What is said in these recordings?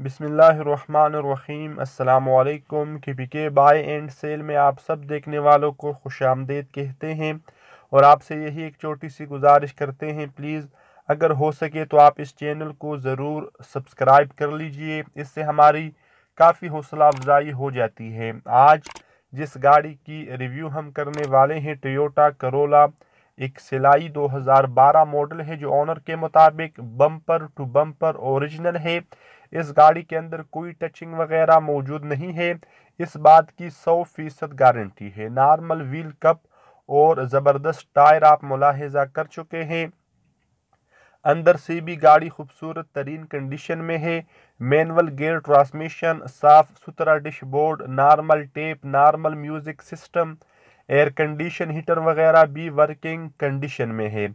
बिसमीम् अल्लाम के पी के बाय एंड सेल में आप सब देखने वालों को खुश आमदेद कहते हैं और आपसे यही एक छोटी सी गुजारिश करते हैं प्लीज़ अगर हो सके तो आप इस चैनल को ज़रूर सब्सक्राइब कर लीजिए इससे हमारी काफ़ी हौसला अफजाई हो जाती है आज जिस गाड़ी की रिव्यू हम करने वाले हैं टोयोटा करोला एक सिलाई 2012 मॉडल है जो ऑनर के मुताबिक बम्पर टू बम्पर ओरिजिनल है इस गाड़ी के अंदर कोई टचिंग वगैरह मौजूद नहीं है इस बात की सौ फीसद गारंटी है नॉर्मल व्हील कप और ज़बरदस्त टायर आप मुलाहजा कर चुके हैं अंदर से भी गाड़ी खूबसूरत तरीन कंडीशन में है मैनुअल गेयर ट्रांसमिशन साफ सुथरा dashboard normal tape normal music system air condition heater वगैरह भी वर्किंग कंडीशन में है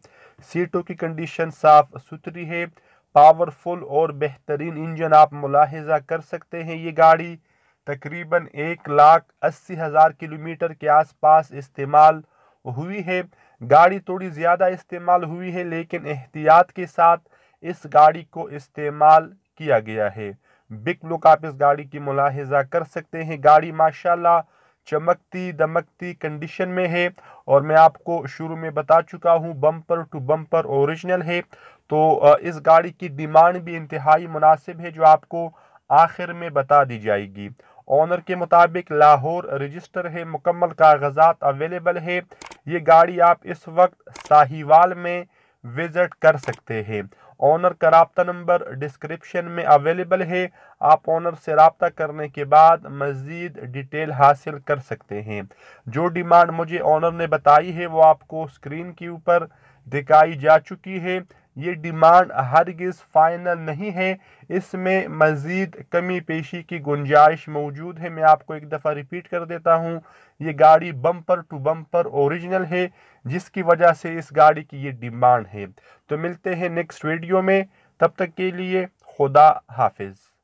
सीटों की कंडीशन साफ सुथरी है पावरफुल और बेहतरीन इंजन आप मुलाहजा कर सकते हैं ये गाड़ी तकरीबन एक लाख अस्सी हज़ार किलोमीटर के आसपास इस्तेमाल हुई है गाड़ी थोड़ी ज़्यादा इस्तेमाल हुई है लेकिन एहतियात के साथ इस गाड़ी को इस्तेमाल किया गया है बिग लुक आप इस गाड़ी की मुलाहजा कर सकते हैं गाड़ी माशाल्लाह चमकती दमकती कंडीशन में है और मैं आपको शुरू में बता चुका हूँ बम्पर टू बम्पर ओरिजिनल है तो इस गाड़ी की डिमांड भी इंतहाई मुनासिब है जो आपको आखिर में बता दी जाएगी ऑनर के मुताबिक लाहौर रजिस्टर है मुकम्मल कागजात अवेलेबल है ये गाड़ी आप इस वक्त साहिवाल में विज़िट कर सकते हैं ऑनर का रबता नंबर डिस्क्रिप्शन में अवेलेबल है आप ऑनर से रबता करने के बाद मज़ीद डिटेल हासिल कर सकते हैं जो डिमांड मुझे ऑनर ने बताई है वो आपको स्क्रीन के ऊपर दिखाई जा चुकी है ये डिमांड हरगिज़ फाइनल नहीं है इसमें मज़ीद कमी पेशी की गुंजाइश मौजूद है मैं आपको एक दफ़ा रिपीट कर देता हूँ ये गाड़ी बम्पर टू बम्पर ओरिजिनल है जिसकी वजह से इस गाड़ी की ये डिमांड है तो मिलते हैं नेक्स्ट वीडियो में तब तक के लिए खुदा हाफिज़